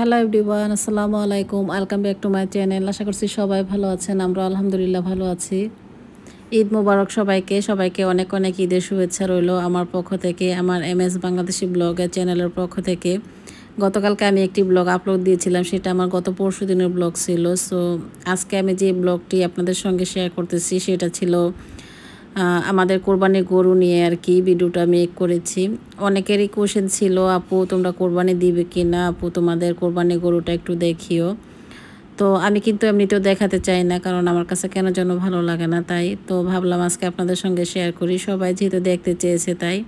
Hello everyone আসসালামু আলাইকুম welcome back to my channel আশা করছি সবাই ভালো আছেন আমরা আলহামদুলিল্লাহ ভালো আছি ঈদ মোবারক সবাইকে সবাইকে অনেক অনেক ঈদের শুভেচ্ছা রইল আমার পক্ষ থেকে আমার এম এস বাংলাদেশি ব্লগের চ্যানেলের পক্ষ থেকে গতকালকে আমি একটি ব্লগ আপলোড দিয়েছিলাম সেটা আমার গত পরশু দিনের ব্লগ ছিল সো আজকে আমি যে ব্লগটি আপনাদের সঙ্গে শেয়ার করতেছি সেটা ছিল আমাদের কোরবানি গরু নিয়ে আর কি ভিডিওটা মেক করেছি অনেকেরই কোশ্চেন ছিল আপু তোমরা কোরবানি দিবে কি না আপু তোমাদের কোরবানি গরুটা একটু দেখিও তো আমি কিন্তু এমনিতেও দেখাতে চাই না কারণ আমার কাছে কেন যেন ভালো লাগে না তাই তো ভাবলাম আজকে আপনাদের সঙ্গে শেয়ার করি সবাই যেহেতু দেখতে চেয়েছে তাই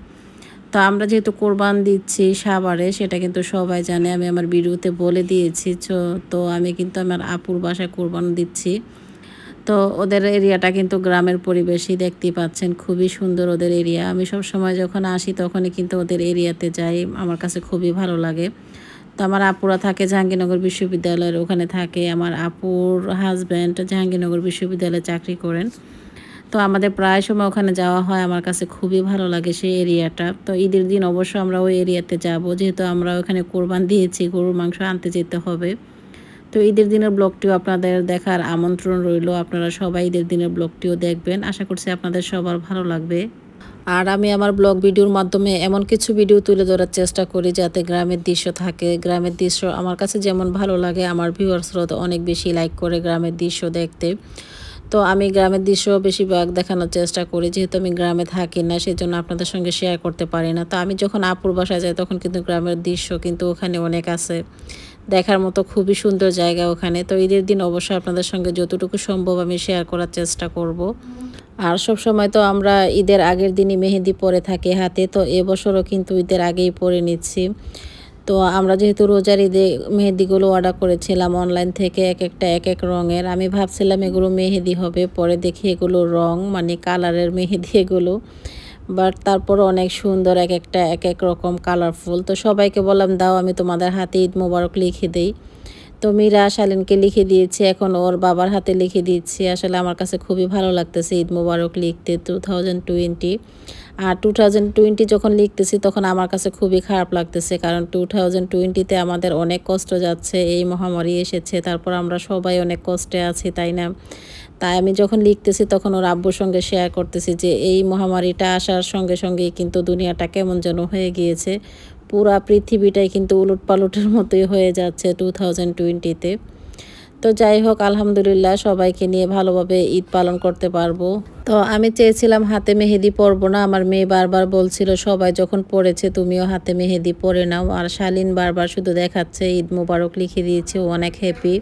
তো আমরা যেহেতু কোরবান দিচ্ছি সাবারে সেটা কিন্তু সবাই জানে আমি আমার ভিডিওতে বলে দিয়েছি তো আমি কিন্তু আমার আপুর বাসায় কোরবান দিচ্ছি তো ওদের এরিয়াটা কিন্তু গ্রামের পরিবেশই দেখতে পাচ্ছেন খুবই সুন্দর ওদের এরিয়া আমি সব সময় যখন আসি তখনই কিন্তু ওদের এরিয়াতে যাই আমার কাছে খুবই ভালো লাগে তো আমার আপুরা থাকে জাহাঙ্গীরনগর বিশ্ববিদ্যালয়ের ওখানে থাকে আমার আপুর হাজব্যান্ড জাহাঙ্গীরনগর বিশ্ববিদ্যালয়ে চাকরি করেন তো আমাদের প্রায় সময় ওখানে যাওয়া হয় আমার কাছে খুবই ভালো লাগে সেই এরিয়াটা তো ঈদের দিন অবশ্য আমরা ওই এরিয়াতে যাব যেহেতু আমরা ওখানে কোরবান দিয়েছি গরুর মাংস আনতে যেতে হবে তো ঈদের দিনের ব্লগটিও আপনাদের দেখার আমন্ত্রণ রইল আপনারা সবাই ঈদের দিনের ব্লগটিও দেখবেন আশা করছি আপনাদের সবার ভালো লাগবে আর আমি আমার ব্লগ ভিডিওর মাধ্যমে এমন কিছু ভিডিও তুলে ধরার চেষ্টা করি যাতে গ্রামের দৃশ্য থাকে গ্রামের দৃশ্য আমার কাছে যেমন ভালো লাগে আমার ভিউয়ার্সরা তো অনেক বেশি লাইক করে গ্রামের দৃশ্য দেখতে তো আমি গ্রামের দৃশ্য বেশিরভাগ দেখানোর চেষ্টা করি যেহেতু আমি গ্রামে থাকি না সেই জন্য আপনাদের সঙ্গে শেয়ার করতে পারি না তো আমি যখন আপুর বাসায় যাই তখন কিন্তু গ্রামের দৃশ্য কিন্তু ওখানে অনেক আছে দেখার মতো খুবই সুন্দর জায়গা ওখানে তো ঈদের দিন অবশ্যই আপনাদের সঙ্গে যতটুকু সম্ভব আমি শেয়ার করার চেষ্টা করব। আর সব সময় তো আমরা ঈদের আগের দিনই মেহেদি পরে থাকি হাতে তো এবছরও কিন্তু ঈদের আগেই পরে নিচ্ছি তো আমরা যেহেতু রোজার ঈদে মেহেদিগুলো অর্ডার করেছিলাম অনলাইন থেকে এক একটা এক এক রঙের আমি ভাবছিলাম এগুলো মেহেদি হবে পরে দেখি এগুলো রং মানে কালারের মেহেদি এগুলো বাট তারপর অনেক সুন্দর এক একটা এক এক রকম কালারফুল তো সবাইকে বললাম দাও আমি তোমাদের হাতে ঈদ মোবারক লিখে দিই তো মীরা শালিনকে লিখে দিয়েছি এখন ওর বাবার হাতে লিখে দিচ্ছি আসলে আমার কাছে খুবই ভালো লাগতেছে ঈদ মোবারক লিখতে টু থাউজেন্ড টোয়েন্টি আর টু থাউজেন্ড টোয়েন্টি যখন লিখতেছি তখন আমার কাছে খুবই খারাপ লাগতেছে কারণ টু থাউজেন্ড টোয়েন্টিতে আমাদের অনেক কষ্ট যাচ্ছে এই মহামারী এসেছে তারপর আমরা সবাই অনেক কষ্টে আছি তাই না তাই আমি যখন লিখতেছি তখন ওর আব্বুর সঙ্গে শেয়ার করতেছি যে এই মহামারীটা আসার সঙ্গে সঙ্গেই কিন্তু দুনিয়াটা কেমন যেন হয়ে গিয়েছে পুরা পৃথিবীটাই কিন্তু উলুট পালুটের মতোই হয়ে যাচ্ছে টু থাউজেন্ড টোয়েন্টিতে তো যাই হোক আলহামদুলিল্লাহ সবাইকে নিয়ে ভালোভাবে ঈদ পালন করতে পারবো তো আমি চেয়েছিলাম হাতে মেহেদি পরবো না আমার মেয়ে বারবার বলছিল সবাই যখন পড়েছে তুমিও হাতে মেহেদি পরে নাও আর শালিন বারবার শুধু দেখাচ্ছে ঈদ মোবারক লিখে দিয়েছে অনেক হ্যাপি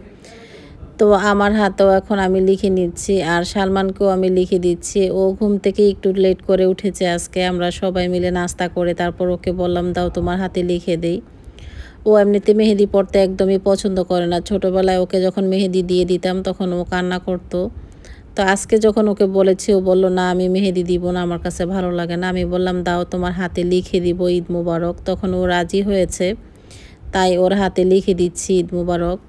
তো আমার হাতেও এখন আমি লিখে নিচ্ছি আর সালমানকেও আমি লিখে দিচ্ছি ও ঘুম থেকে একটু লেট করে উঠেছে আজকে আমরা সবাই মিলে নাস্তা করে তারপর ওকে বললাম দাও তোমার হাতে লিখে দেই ও এমনিতে মেহেদি পড়তে একদমই পছন্দ করে না ছোটোবেলায় ওকে যখন মেহেদি দিয়ে দিতাম তখন ও কান্না করতো তো আজকে যখন ওকে বলেছি ও বলল না আমি মেহেদি দিব না আমার কাছে ভালো লাগে না আমি বললাম দাও তোমার হাতে লিখে দিব ঈদ মুবারক তখন ও রাজি হয়েছে তাই ওর হাতে লিখে দিচ্ছি ঈদ মুবারক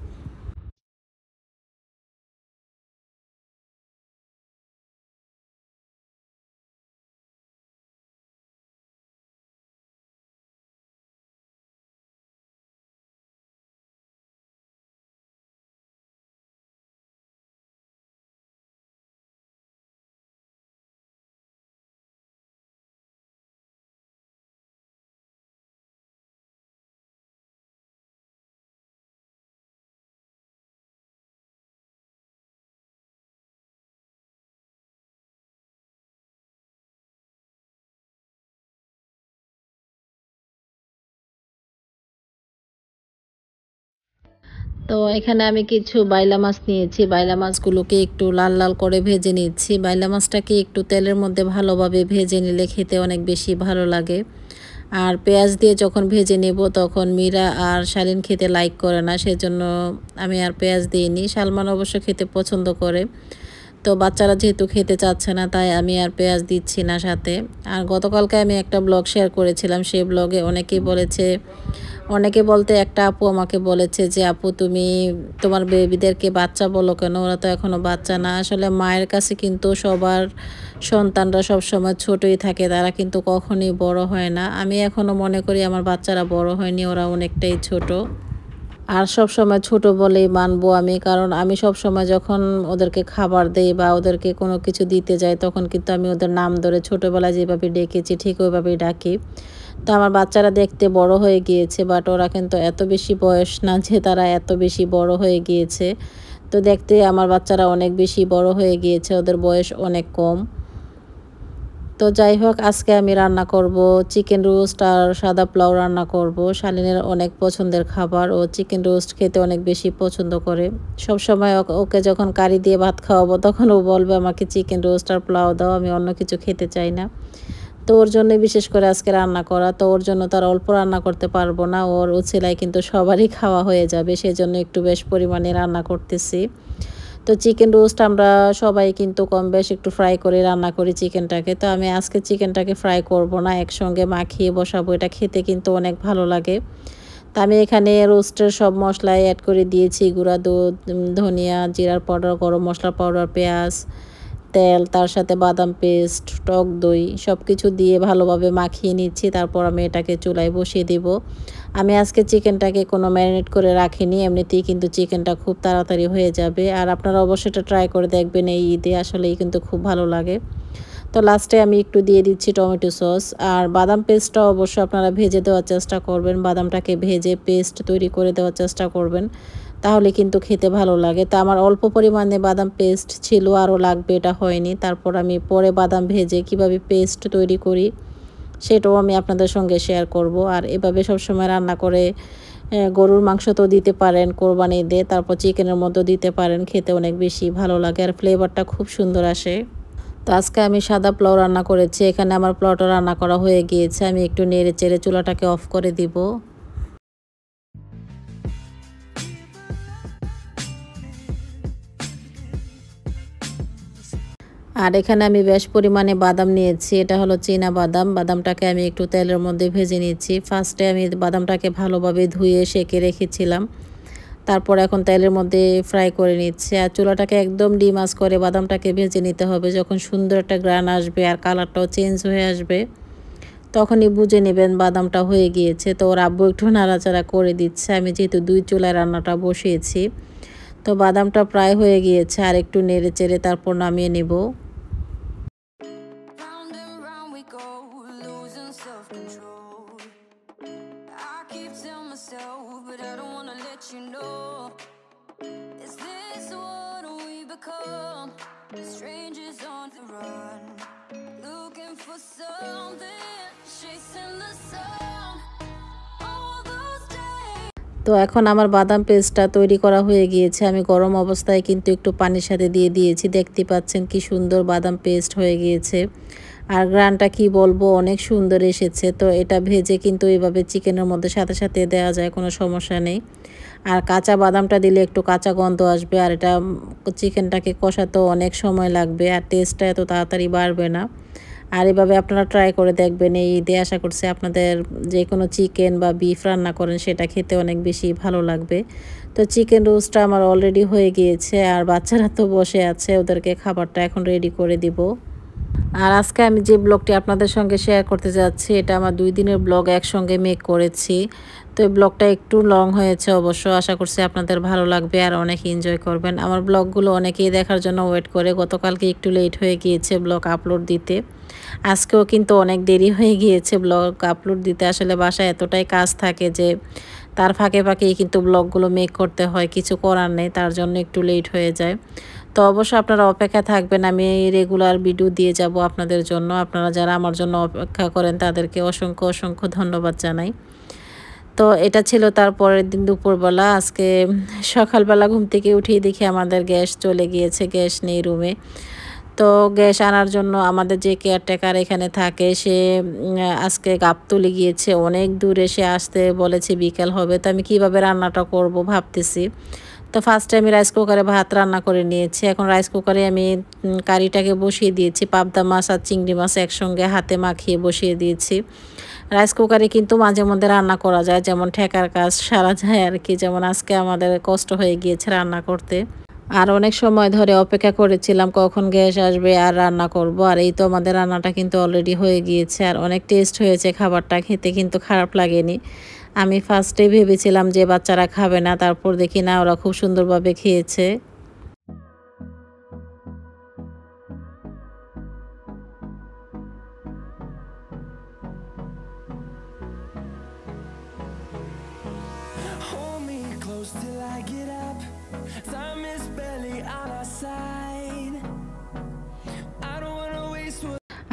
তো এখানে আমি কিছু বাইলা মাছ নিয়েছি বাইলা মাছগুলোকে একটু লাল লাল করে ভেজে নিচ্ছি বাইলা মাছটাকে একটু তেলের মধ্যে ভালোভাবে ভেজে নিলে খেতে অনেক বেশি ভালো লাগে আর পেঁয়াজ দিয়ে যখন ভেজে নেব তখন মীরা আর শালিন খেতে লাইক করে না সেজন্য আমি আর পেঁয়াজ দিইনি সালমান অবশ্য খেতে পছন্দ করে তো বাচ্চারা যেহেতু খেতে চাচ্ছে না তাই আমি আর পেঁয়াজ দিচ্ছি না সাথে আর গতকালকে আমি একটা ব্লগ শেয়ার করেছিলাম সেই ব্লগে অনেকেই বলেছে অনেকে বলতে একটা আপু আমাকে বলেছে যে আপু তুমি তোমার বেবিদেরকে বাচ্চা বলো কেন ওরা তো এখনও বাচ্চা না আসলে মায়ের কাছে কিন্তু সবার সন্তানরা সব সময় ছোটই থাকে তারা কিন্তু কখনই বড় হয় না আমি এখনও মনে করি আমার বাচ্চারা বড় হয়নি ওরা অনেকটাই ছোট আর সব সময় ছোট বলেই মানবো আমি কারণ আমি সব সময় যখন ওদেরকে খাবার দেই বা ওদেরকে কোনো কিছু দিতে যাই তখন কিন্তু আমি ওদের নাম ধরে ছোটোবেলায় যেভাবে ডেকেছি ঠিক ওইভাবেই ডাকি তো আমার বাচ্চারা দেখতে বড় হয়ে গিয়েছে বাট ওরা কিন্তু এত বেশি বয়স না যে তারা এত বেশি বড় হয়ে গিয়েছে তো দেখতে আমার বাচ্চারা অনেক বেশি বড় হয়ে গিয়েছে ওদের বয়স অনেক কম তো যাই হোক আজকে আমি রান্না করব চিকেন রোস্ট আর সাদা পোলাও রান্না করব শালিনের অনেক পছন্দের খাবার ও চিকেন রোস্ট খেতে অনেক বেশি পছন্দ করে সব সময় ওকে যখন কারি দিয়ে ভাত খাওয়াবো তখন ও বলবে আমাকে চিকেন রোস্ট আর পোলাও দাও আমি অন্য কিছু খেতে চাই না তো ওর জন্য বিশেষ করে আজকে রান্না করা তো ওর জন্য তার অল্প রান্না করতে পারবো না ওর উচিলায় কিন্তু সবারই খাওয়া হয়ে যাবে সেজন্য একটু বেশ পরিমাণে রান্না করতেছি তো চিকেন রোস্ট আমরা সবাই কিন্তু কম বেশ একটু ফ্রাই করে রান্না করি চিকেনটাকে তো আমি আজকে চিকেনটাকে ফ্রাই করব না একসঙ্গে মাখিয়ে বসাবো এটা খেতে কিন্তু অনেক ভালো লাগে তো আমি এখানে রোস্টের সব মশলাই অ্যাড করে দিয়েছি গুঁড়া দুধ ধনিয়া জিরার পাউডার গরম মশলা পাউডার পেঁয়াজ তেল তার সাথে বাদাম পেস্ট টক দই সব কিছু দিয়ে ভালোভাবে মাখিয়ে নিচ্ছি তারপর আমি এটাকে চুলায় বসিয়ে দেব আমি আজকে চিকেনটাকে কোনো ম্যারিনেট করে রাখিনি এমনিতেই কিন্তু চিকেনটা খুব তাড়াতাড়ি হয়ে যাবে আর আপনারা অবশ্যই এটা ট্রাই করে দেখবেন এই ঈদে আসলেই কিন্তু খুব ভালো লাগে তো লাস্টে আমি একটু দিয়ে দিচ্ছি টমেটো সস আর বাদাম পেস্টটা অবশ্যই আপনারা ভেজে দেওয়ার চেষ্টা করবেন বাদামটাকে ভেজে পেস্ট তৈরি করে দেওয়ার চেষ্টা করবেন তাহলে কিন্তু খেতে ভালো লাগে তা আমার অল্প পরিমাণে বাদাম পেস্ট ছিল আরও লাগবে এটা হয়নি তারপর আমি পরে বাদাম ভেজে কিভাবে পেস্ট তৈরি করি সেটাও আমি আপনাদের সঙ্গে শেয়ার করব আর এভাবে সবসময় রান্না করে গরুর মাংস তো দিতে পারেন কোরবানি দিয়ে তারপর চিকেনের মতো দিতে পারেন খেতে অনেক বেশি ভালো লাগে আর ফ্লেভারটা খুব সুন্দর আসে তো আজকে আমি সাদা পোলাও রান্না করেছি এখানে আমার পোলাওটা রান্না করা হয়ে গিয়েছে আমি একটু নেড়ে চেড়ে চুলাটাকে অফ করে দিব আর এখানে আমি বেশ পরিমাণে বাদাম নিয়েছি এটা হলো চীনা বাদাম বাদামটাকে আমি একটু তেলের মধ্যে ভেজে নিচ্ছি ফার্স্টে আমি বাদামটাকে ভালোভাবে ধুয়ে সেঁকে রেখেছিলাম তারপর এখন তেলের মধ্যে ফ্রাই করে নিচ্ছে আর চুলাটাকে একদম ডিমাস করে বাদামটাকে ভেজে নিতে হবে যখন সুন্দর একটা গ্রান আসবে আর কালারটাও চেঞ্জ হয়ে আসবে তখনই বুঝে নেবেন বাদামটা হয়ে গিয়েছে তো ওর আব্বু একটু নাড়াচাড়া করে দিচ্ছে আমি যেহেতু দুই চুলায় রান্নাটা বসিয়েছি তো বাদামটা প্রায় হয়ে গিয়েছে আর একটু নেড়ে চেড়ে তারপর নামিয়ে নেব তো এখন আমার বাদাম পেস্টটা তৈরি করা হয়ে গিয়েছে আমি গরম অবস্থায় কিন্তু একটু পানির সাথে দিয়ে দিয়েছি দেখতে পাচ্ছেন কি সুন্দর বাদাম পেস্ট হয়ে গিয়েছে আর গ্রানটা কি বলবো অনেক সুন্দর এসেছে তো এটা ভেজে কিন্তু এভাবে চিকেনের মধ্যে সাথে সাথে দেওয়া যায় কোনো সমস্যা নেই আর কাঁচা বাদামটা দিলে একটু কাঁচা গন্ধ আসবে আর এটা চিকেনটাকে কষাতে অনেক সময় লাগবে আর টেস্টটা এত তাড়াতাড়ি বাড়বে না আর এভাবে আপনারা ট্রাই করে দেখবেন এই ঈদে আশা করছি আপনাদের যে কোনো চিকেন বা বিফ রান্না করেন সেটা খেতে অনেক বেশি ভালো লাগবে তো চিকেন রোস্টটা আমার অলরেডি হয়ে গিয়েছে আর বাচ্চারা তো বসে আছে ওদেরকে খাবারটা এখন রেডি করে দিব আর আজকে আমি যে ব্লগটি আপনাদের সঙ্গে শেয়ার করতে যাচ্ছি এটা আমার দুই দিনের ব্লগ একসঙ্গে মেক করেছি তো এই ব্লগটা একটু লং হয়েছে অবশ্য আশা করছি আপনাদের ভালো লাগবে আর অনেক এনজয় করবেন আমার ব্লগগুলো অনেকেই দেখার জন্য ওয়েট করে গতকালকে একটু লেট হয়ে গিয়েছে ব্লগ আপলোড দিতে আজকেও কিন্তু অনেক দেরি হয়ে গিয়েছে ব্লগ আপলোড দিতে আসলে বাসায় এতটাই কাজ থাকে যে তার ফাঁকে ফাঁকেই কিন্তু ব্লগগুলো মেক করতে হয় কিছু করার নেই তার জন্য একটু লেট হয়ে যায় তো অবশ্য আপনারা অপেক্ষা থাকবেন আমি রেগুলার ভিডিও দিয়ে যাব আপনাদের জন্য আপনারা যারা আমার জন্য অপেক্ষা করেন তাদেরকে অসংখ্য অসংখ্য ধন্যবাদ জানাই তো এটা ছিল তারপরের দিন দুপুরবেলা আজকে সকালবেলা ঘুম থেকে উঠেই দেখি আমাদের গ্যাস চলে গিয়েছে গ্যাস নেই রুমে তো গ্যাস আনার জন্য আমাদের যে কেয়ারটেকার এখানে থাকে সে আজকে তুলে গিয়েছে অনেক দূরে সে আসতে বলেছে বিকেল হবে তো আমি কীভাবে রান্নাটা করব ভাবতেছি তো ফার্স্টে আমি রাইস কুকারে ভাত রান্না করে নিয়েছি এখন রাইস কুকারে আমি কারিটাকে বসিয়ে দিয়েছি পাবদা মাছ আর চিংড়ি মাছ একসঙ্গে হাতে মাখিয়ে বসিয়ে দিয়েছি রাইস কুকারে কিন্তু মাঝে মধ্যে রান্না করা যায় যেমন ঠেকার কাজ সারা যায় আর কি যেমন আজকে আমাদের কষ্ট হয়ে গিয়েছে রান্না করতে আর অনেক সময় ধরে অপেক্ষা করেছিলাম কখন গ্যাস আসবে আর রান্না করব আর এই তো আমাদের রান্নাটা কিন্তু অলরেডি হয়ে গিয়েছে আর অনেক টেস্ট হয়েছে খাবারটা খেতে কিন্তু খারাপ লাগেনি আমি ফার্স্টে ভেবেছিলাম যে বাচ্চারা খাবে না তারপর দেখি না ওরা খুব সুন্দরভাবে খেয়েছে push till I get up Time is barely on our side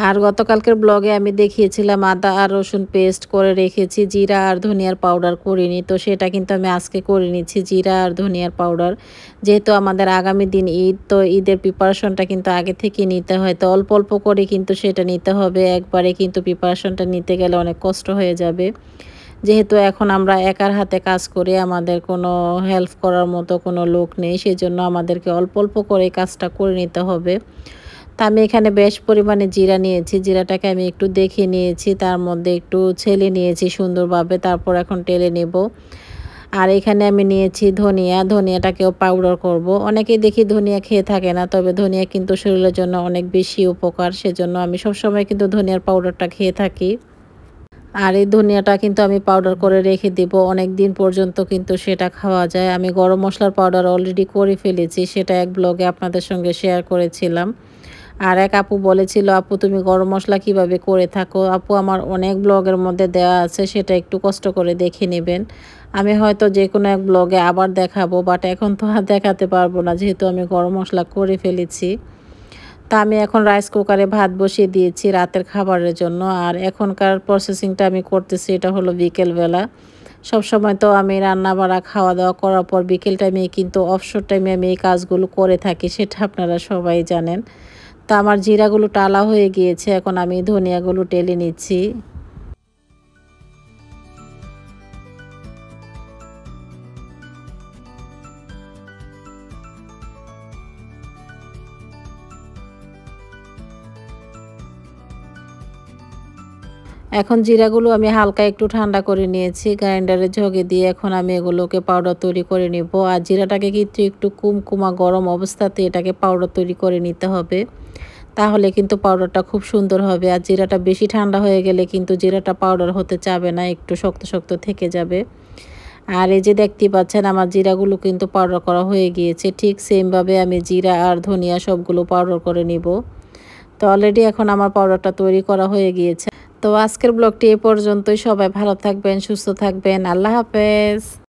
আর গতকালকের ব্লগে আমি দেখিয়েছিলাম আদা আর রসুন পেস্ট করে রেখেছি জিরা আর ধনিয়ার পাউডার করিনি তো সেটা কিন্তু আমি আজকে করে নিচ্ছি জিরা আর ধনিয়ার পাউডার যেহেতু আমাদের আগামী দিন ঈদ তো ঈদের প্রিপারেশনটা কিন্তু আগে থেকে নিতে হয় তো অল্প অল্প করে কিন্তু সেটা নিতে হবে একবারে কিন্তু প্রিপারেশনটা নিতে গেলে অনেক কষ্ট হয়ে যাবে যেহেতু এখন আমরা একার হাতে কাজ করি আমাদের কোনো হেল্প করার মতো কোনো লোক নেই সেই জন্য আমাদেরকে অল্প অল্প করে কাজটা করে নিতে হবে তা আমি এখানে বেশ পরিমাণে জিরা নিয়েছি জিরাটাকে আমি একটু দেখে নিয়েছি তার মধ্যে একটু ছেলে নিয়েছি সুন্দরভাবে তারপর এখন টেলে নেব আর এখানে আমি নিয়েছি ধনিয়া ধনিয়াটাকেও পাউডার করব। অনেকেই দেখি ধনিয়া খেয়ে থাকে না তবে ধনিয়া কিন্তু শরীরের জন্য অনেক বেশি উপকার সেজন্য আমি সবসময় কিন্তু ধনিয়ার পাউডারটা খেয়ে থাকি আর এই ধনিয়াটা কিন্তু আমি পাউডার করে রেখে দেব অনেক দিন পর্যন্ত কিন্তু সেটা খাওয়া যায় আমি গরম মশলার পাউডার অলরেডি করে ফেলেছি সেটা এক ব্লগে আপনাদের সঙ্গে শেয়ার করেছিলাম আর এক আপু বলেছিল আপু তুমি গরম মশলা কিভাবে করে থাকো আপু আমার অনেক ব্লগের মধ্যে দেওয়া আছে সেটা একটু কষ্ট করে দেখে নেবেন আমি হয়তো যে কোনো এক ব্লগে আবার দেখাবো বাট এখন তো আর দেখাতে পারবো না যেহেতু আমি গরম মশলা করে ফেলেছি তা আমি এখন রাইস কুকারে ভাত বসিয়ে দিয়েছি রাতের খাবারের জন্য আর এখনকার প্রসেসিংটা আমি করতেছি এটা হলো বিকেলবেলা সব সময় তো আমি রান্না বাড়া খাওয়া দাওয়া করার পর বিকেল টাইমে কিন্তু অবসর টাইমে আমি এই কাজগুলো করে থাকি সেটা আপনারা সবাই জানেন তা আমার জিরাগুলো টালা হয়ে গিয়েছে এখন আমি ধনিয়াগুলো টেলে নিচ্ছি এখন জিরাগুলো আমি হালকা একটু ঠান্ডা করে নিয়েছি গ্রাইন্ডারে ঝগে দিয়ে এখন আমি এগুলোকে পাউডার তৈরি করে নেব আর জিরাটাকে কিন্তু একটু কুমকুমা গরম অবস্থাতে এটাকে পাউডার তৈরি করে নিতে হবে তাহলে কিন্তু পাউডারটা খুব সুন্দর হবে আর জিরাটা বেশি ঠান্ডা হয়ে গেলে কিন্তু জিরাটা পাউডার হতে চাবে না একটু শক্ত শক্ত থেকে যাবে আর এই যে দেখতে পাচ্ছেন আমার জিরাগুলো কিন্তু পাউডার করা হয়ে গিয়েছে ঠিক সেমভাবে আমি জিরা আর ধনিয়া সবগুলো পাউডার করে নিব তো অলরেডি এখন আমার পাউডারটা তৈরি করা হয়ে গিয়েছে তো আজকের ব্লগটি এ পর্যন্তই সবাই ভালো থাকবেন সুস্থ থাকবেন আল্লাহ হাফেজ